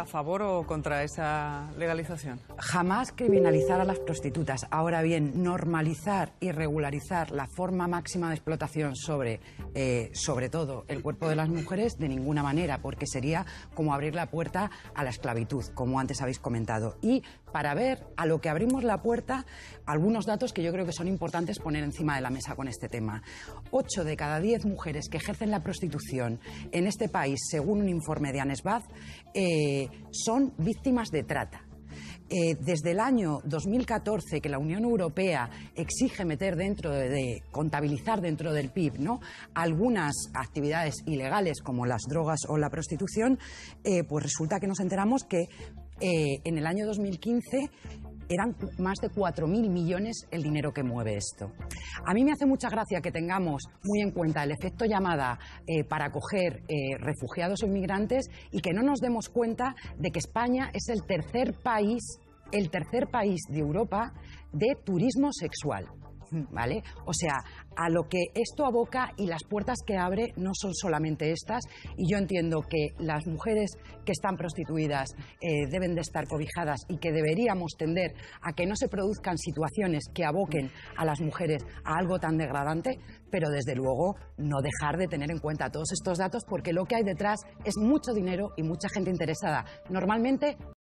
a favor o contra esa legalización? Jamás criminalizar a las prostitutas. Ahora bien, normalizar y regularizar la forma máxima de explotación sobre, eh, sobre todo, el cuerpo de las mujeres, de ninguna manera, porque sería como abrir la puerta a la esclavitud, como antes habéis comentado. Y para ver a lo que abrimos la puerta, algunos datos que yo creo que son importantes poner encima de la mesa con este tema. Ocho de cada diez mujeres que ejercen la prostitución en este país, según un informe de Anesbad, eh, son víctimas de trata. Eh, desde el año 2014 que la Unión Europea exige meter dentro de, contabilizar dentro del PIB, ¿no? Algunas actividades ilegales como las drogas o la prostitución, eh, pues resulta que nos enteramos que eh, en el año 2015 eran más de 4.000 millones el dinero que mueve esto. A mí me hace mucha gracia que tengamos muy en cuenta el efecto llamada eh, para acoger eh, refugiados o inmigrantes y que no nos demos cuenta de que España es el tercer país, el tercer país de Europa de turismo sexual. ¿vale? O sea, a lo que esto aboca y las puertas que abre no son solamente estas, y yo entiendo que las mujeres que están prostituidas eh, deben de estar cobijadas y que deberíamos tender a que no se produzcan situaciones que aboquen a las mujeres a algo tan degradante, pero desde luego no dejar de tener en cuenta todos estos datos porque lo que hay detrás es mucho dinero y mucha gente interesada, normalmente